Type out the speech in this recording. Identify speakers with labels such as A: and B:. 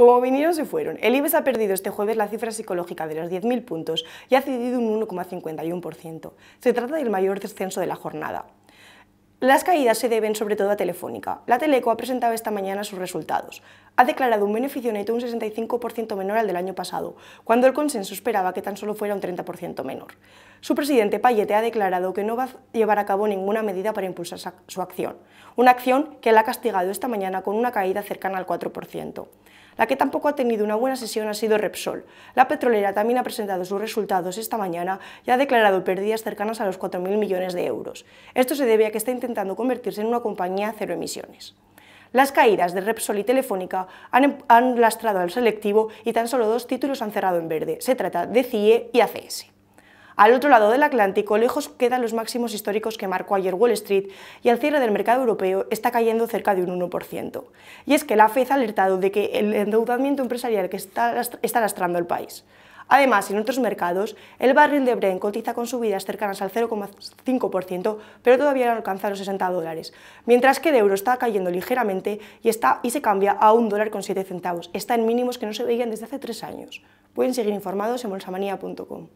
A: Como vinieron, se fueron. El IBEX ha perdido este jueves la cifra psicológica de los 10.000 puntos y ha cedido un 1,51%. Se trata del mayor descenso de la jornada. Las caídas se deben sobre todo a Telefónica. La Teleco ha presentado esta mañana sus resultados ha declarado un beneficio neto un 65% menor al del año pasado, cuando el consenso esperaba que tan solo fuera un 30% menor. Su presidente Payete ha declarado que no va a llevar a cabo ninguna medida para impulsar su acción, una acción que la ha castigado esta mañana con una caída cercana al 4%. La que tampoco ha tenido una buena sesión ha sido Repsol. La petrolera también ha presentado sus resultados esta mañana y ha declarado pérdidas cercanas a los 4.000 millones de euros. Esto se debe a que está intentando convertirse en una compañía cero emisiones. Las caídas de Repsol y Telefónica em-, han, lastrado al selectivo y tan solo dos títulos han cerrado en verde. Se trata de CIE y ACS. Al otro lado del Atlántico, lejos quedan los máximos históricos que marcó ayer Wall Street y al cierre del mercado europeo está cayendo cerca de un 1%. Y es que la FED ha alertado de que el endeudamiento empresarial que está, está lastrando el país. Además, en otros mercados, el barril de Brent cotiza con subidas cercanas al 0,5%, pero todavía no alcanza los 60 dólares, mientras que el euro está cayendo ligeramente y, está, y se cambia a un dólar con 7 centavos. Está en mínimos que no se veían desde hace tres años. Pueden seguir informados en bolsamanía.com.